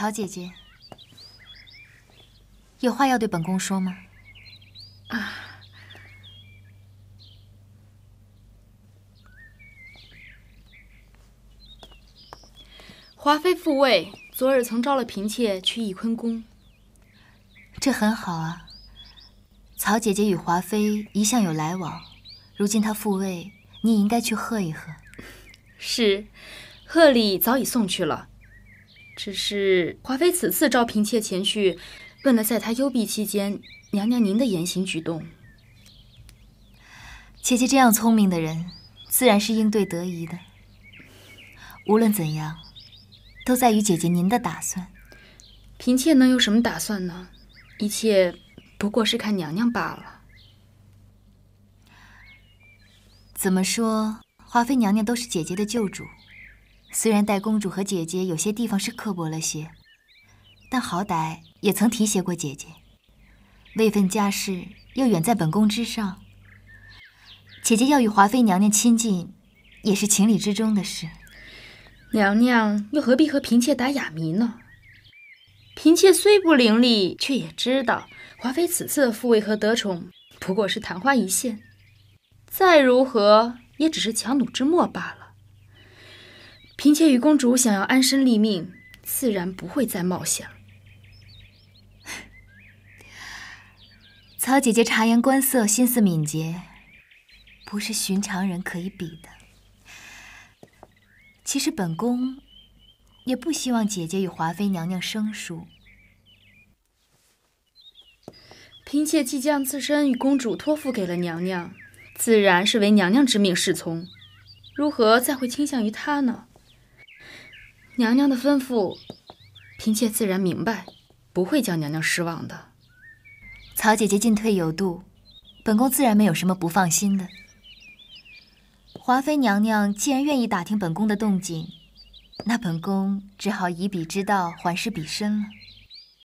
曹姐姐，有话要对本宫说吗？啊，华妃复位，昨日曾召了嫔妾去翊坤宫。这很好啊。曹姐姐与华妃一向有来往，如今她复位，你也应该去贺一贺。是，贺礼早已送去了。只是华妃此次召嫔妾前去，问了在她幽闭期间，娘娘您的言行举动。姐姐这样聪明的人，自然是应对得宜的。无论怎样，都在于姐姐您的打算。嫔妾能有什么打算呢？一切不过是看娘娘罢了。怎么说，华妃娘娘都是姐姐的旧主。虽然待公主和姐姐有些地方是刻薄了些，但好歹也曾提携过姐姐。位分家世又远在本宫之上，姐姐要与华妃娘娘亲近，也是情理之中的事。娘娘又何必和嫔妾打哑谜呢？嫔妾虽不伶俐，却也知道华妃此次复位和得宠不过是昙花一现，再如何也只是强弩之末罢了。嫔妾与公主想要安身立命，自然不会再冒险了。曹姐姐察言观色，心思敏捷，不是寻常人可以比的。其实本宫也不希望姐姐与华妃娘娘生疏。嫔妾即将自身与公主托付给了娘娘，自然是唯娘娘之命是从，如何再会倾向于她呢？娘娘的吩咐，嫔妾自然明白，不会叫娘娘失望的。曹姐姐进退有度，本宫自然没有什么不放心的。华妃娘娘既然愿意打听本宫的动静，那本宫只好以彼之道还施彼身了。